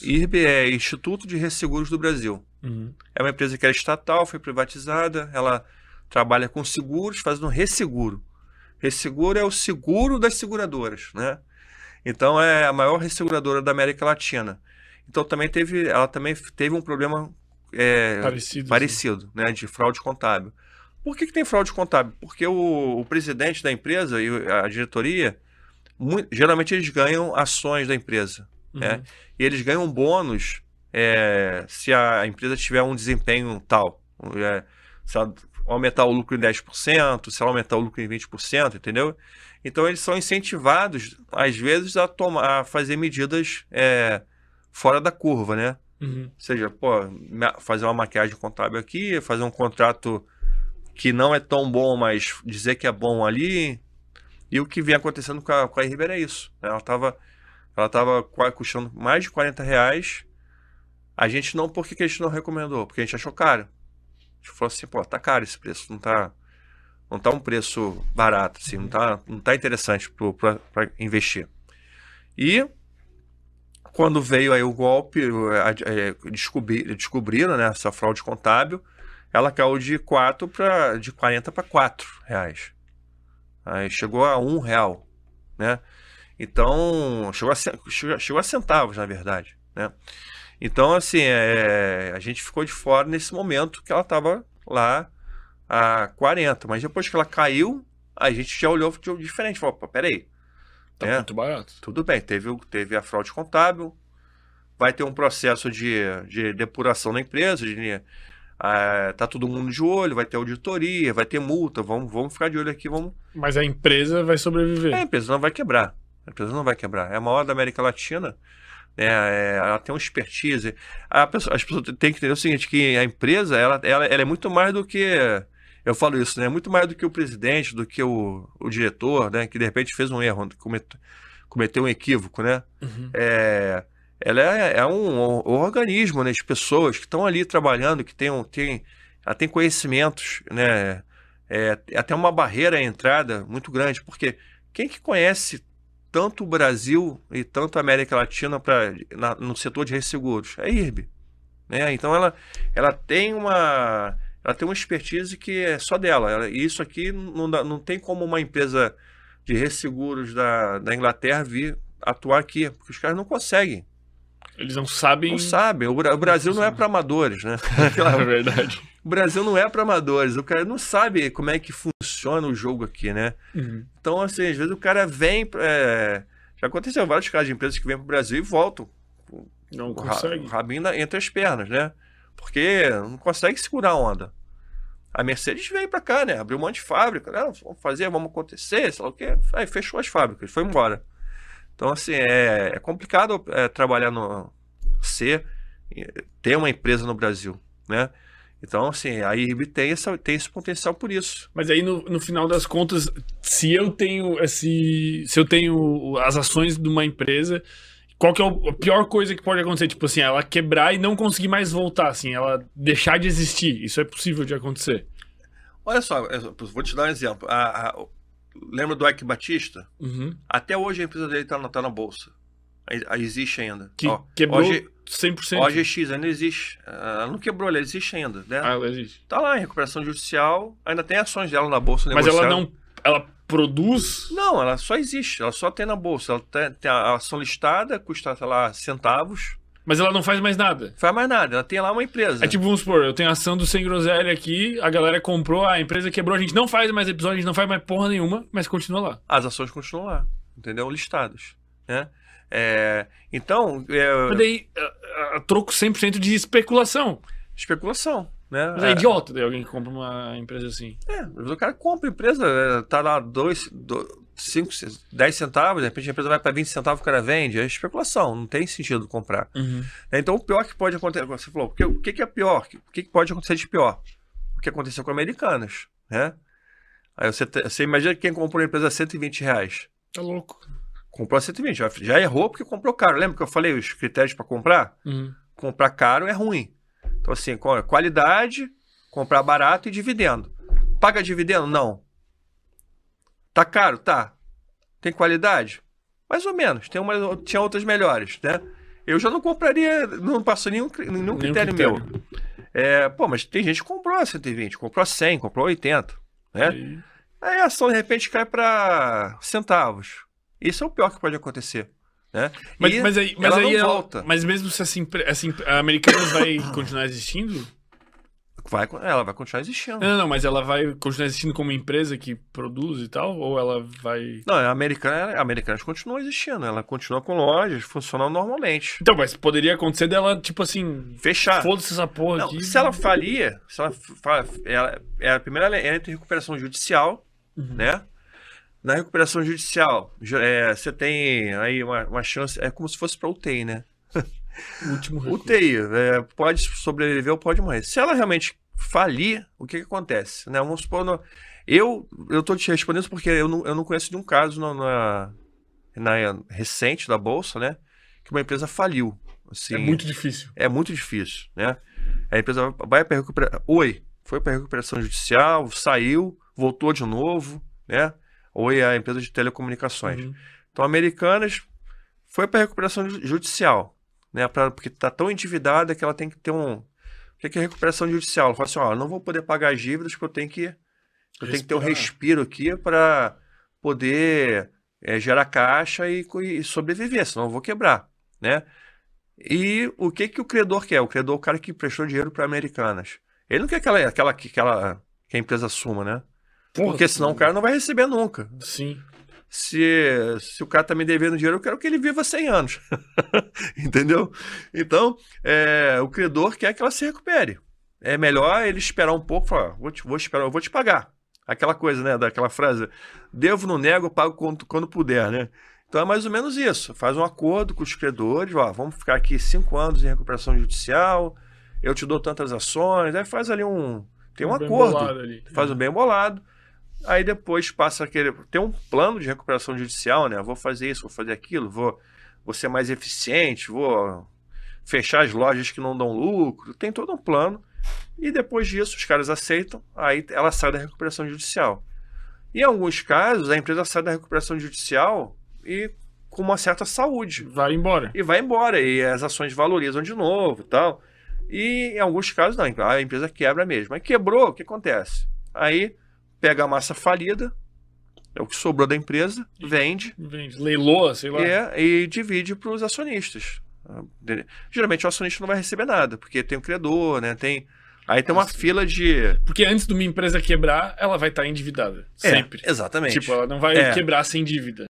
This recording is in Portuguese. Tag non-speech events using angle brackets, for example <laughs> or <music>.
IRB é Instituto de Resseguros do Brasil. Uhum. É uma empresa que era estatal, foi privatizada, ela trabalha com seguros, fazendo resseguro. Resseguro é o seguro das seguradoras, né? Então é a maior resseguradora da América Latina. Então também teve, ela também teve um problema é, parecido, parecido né, de fraude contábil. Por que, que tem fraude contábil? Porque o, o presidente da empresa e a diretoria, muito, geralmente eles ganham ações da empresa. Né? Uhum. Né? E eles ganham bônus é, se a empresa tiver um desempenho tal. É, se ela aumentar o lucro em 10%, se ela aumentar o lucro em 20%, entendeu? Então eles são incentivados, às vezes, a, tomar, a fazer medidas é, fora da curva, né? Uhum. Ou seja, pô, fazer uma maquiagem contábil aqui, fazer um contrato que não é tão bom, mas dizer que é bom ali. E o que vem acontecendo com a, com a é isso. Ela né? estava ela tava custando mais de 40 reais. A gente não, porque que a gente não recomendou? Porque a gente achou caro. A gente falou assim, pô, tá caro esse preço, não tá, não tá um preço barato, assim, não tá, não tá interessante para investir. E quando veio aí o golpe, eh, a, a, eh, descobri, descobriram né, essa fraude contábil, ela caiu de 4 para de 40 para 4 reais. Aí chegou a um real, né? Então chegou a, chegou a centavos na verdade, né? Então assim é, a gente ficou de fora nesse momento que ela estava lá a 40, mas depois que ela caiu a gente já olhou diferente, falou, peraí, tá né? muito barato. Tudo bem, teve teve a fraude contábil, vai ter um processo de, de depuração na empresa, de ah, tá todo mundo de olho, vai ter auditoria, vai ter multa, vamos, vamos ficar de olho aqui, vamos. Mas a empresa vai sobreviver. É, a empresa não vai quebrar. A empresa não vai quebrar. É a maior da América Latina. Né? É, ela tem uma expertise. A Pessoa, as pessoas têm que entender o seguinte: que a empresa ela, ela, ela, é muito mais do que. Eu falo isso, né? É muito mais do que o presidente, do que o, o diretor, né? Que de repente fez um erro, cometeu, cometeu um equívoco, né? Uhum. É ela é, é um, um, um, organismo né, de pessoas que estão ali trabalhando, que tem, tem, ela tem conhecimentos, né? É, é até uma barreira à entrada muito grande, porque quem que conhece tanto o Brasil e tanto a América Latina pra, na, no setor de resseguros? É a IRB. Né? Então ela, ela tem uma ela tem uma expertise que é só dela. Ela, isso aqui não, dá, não tem como uma empresa de resseguros da, da Inglaterra vir atuar aqui, porque os caras não conseguem. Eles não sabem. Não sabem. O Brasil não é para amadores, né? <laughs> é verdade. O Brasil não é para amadores. O cara não sabe como é que funciona o jogo aqui, né? Uhum. Então, assim, às vezes o cara vem. É... Já aconteceu vários casos de empresas que vêm para o Brasil e voltam. Não o consegue. O rabinho entre as pernas, né? Porque não consegue segurar a onda. A Mercedes veio para cá, né? Abriu um monte de fábrica. Né? Vamos fazer, vamos acontecer, sei lá o quê. Aí fechou as fábricas, foi embora. Então, assim, é, é complicado é, trabalhar no ser, ter uma empresa no Brasil, né? Então, assim, a IRB tem, essa, tem esse potencial por isso. Mas aí, no, no final das contas, se eu tenho esse, se eu tenho as ações de uma empresa, qual que é a pior coisa que pode acontecer? Tipo assim, ela quebrar e não conseguir mais voltar, assim, ela deixar de existir. Isso é possível de acontecer. Olha só, vou te dar um exemplo. A, a, lembra do Ike Batista? Uhum. Até hoje a empresa dele está tá na bolsa. existe ainda. Que Ó, quebrou OG, 100%. OGX ainda existe. Ela ah, não quebrou, ela existe ainda. Né? Ah, ela existe. Tá lá em recuperação judicial, ainda tem ações dela na bolsa. Mas ela não. Ela produz? Não, ela só existe, ela só tem na bolsa. Ela tem, tem a ação listada, custa, sei lá, centavos. Mas ela não faz mais nada. Faz mais nada, ela tem lá uma empresa. É tipo, vamos supor, eu tenho a ação do Sem Groselha aqui, a galera comprou, a empresa quebrou, a gente não faz mais episódio, a gente não faz mais porra nenhuma, mas continua lá. As ações continuam lá, entendeu? Listadas, né? É, então... É... Mas daí, a, a, troco 100% de especulação. Especulação, né? Mas é, é idiota daí alguém que compra uma empresa assim. É, o cara compra a empresa, é, tá lá dois, dois 5, 10 centavos, de repente a empresa vai para 20 centavos, o cara vende, é especulação, não tem sentido comprar. Uhum. Né, então o pior que pode acontecer, você falou, o que, que é pior? O que, pode acontecer de pior? O que aconteceu com Americanas, né? Aí você, você imagina quem comprou a empresa a 120 reais. Tá louco. Comprou a 120, já, já errou porque comprou caro. Lembra que eu falei os critérios para comprar? Uhum. Comprar caro é ruim. Então assim, é qualidade, comprar barato e dividendo. Paga dividendo? Não Tá caro? Tá. Tem qualidade? Mais ou menos. Tem uma, tinha outras melhores, né? Eu já não compraria, não passou nenhum, nenhum, nenhum critério, critério, meu. É, pô, mas tem gente que comprou 120, comprou 100, comprou 80, né? E... Aí a ação de repente cai para centavos. Isso é o pior que pode acontecer. Né? Mas, mas aí, mas, aí ela, mas mesmo se assim assim a Americanas vai continuar existindo? vai, ela vai continuar existindo. Não, não, mas ela vai continuar existindo como empresa que produz e tal? Ou ela vai. Não, a americana, a americana continua existindo. Ela continua com lojas funcionando normalmente. Então, mas poderia acontecer dela, tipo assim. Fechar. Foda-se essa porra não, aqui. Se ela falia, se ela, fa... ela, é a primeira. ela entra em recuperação judicial, uhum. né? Na recuperação judicial, é, você tem aí uma, uma chance. É como se fosse pra UTI, né? <laughs> <laughs> Último recurso. UTI, né, pode sobreviver ou pode morrer. Se ela realmente falir, o que, que acontece? Né? Vamos supor, no... eu estou te respondendo porque eu não, eu não conheço caso na, na, na, recente da Bolsa, né? Que uma empresa faliu. Assim, é muito difícil. É muito difícil, né? A empresa vai para recuperação. Oi, foi para recuperação judicial, saiu, voltou de novo, né? Oi, é a empresa de telecomunicações. Uhum. Então, Americanas foi para recuperação judicial né? Pra, porque tá tão endividada que ela tem que ter um. O é que é, recuperação judicial? Ela fala assim: ó, não vou poder pagar as dívidas porque eu tenho que, eu tenho que ter um respiro aqui para poder é, gerar caixa e, e sobreviver, senão eu vou quebrar, né? E o que que o credor quer? O credor é o cara que prestou dinheiro para Americanas. Ele não quer aquela, aquela, aquela que a empresa suma, né? Porra, Porque senão o cara não vai receber nunca. Sim se, se o cara tá me devendo dinheiro, eu quero que ele viva 100 anos. <laughs> Entendeu? Então, é, o credor quer que ela se recupere. É melhor ele esperar um pouco, falar, vou te, vou esperar, eu vou te pagar. Aquela coisa, né, daquela frase, devo, não nego, pago quando, quando puder, né? Então é mais ou menos isso. Faz um acordo com os credores, ó, vamos ficar aqui cinco anos em recuperação judicial, eu te dou tantas ações, aí faz ali um. Tem um, um acordo. Faz um bem bolado. Aí depois passa aquele. Tem um plano de recuperação judicial, né? Vou fazer isso, vou fazer aquilo, vou, vou ser mais eficiente, vou fechar as lojas que não dão lucro. Tem todo um plano. E depois disso, os caras aceitam, aí ela sai da recuperação judicial. Em alguns casos, a empresa sai da recuperação judicial e com uma certa saúde. Vai embora. E vai embora. E as ações valorizam de novo tal. E em alguns casos, não. A empresa quebra mesmo. Aí quebrou, o que acontece? Aí pega a massa falida, é o que sobrou da empresa, vende. Vende, leiloa, sei lá. É, e divide para os acionistas. Geralmente o acionista não vai receber nada, porque tem o um credor, né? Tem. Aí tem uma fila de. Porque antes de uma empresa quebrar, ela vai estar endividada. É, sempre. Exatamente. Tipo, ela não vai é. quebrar sem dívida.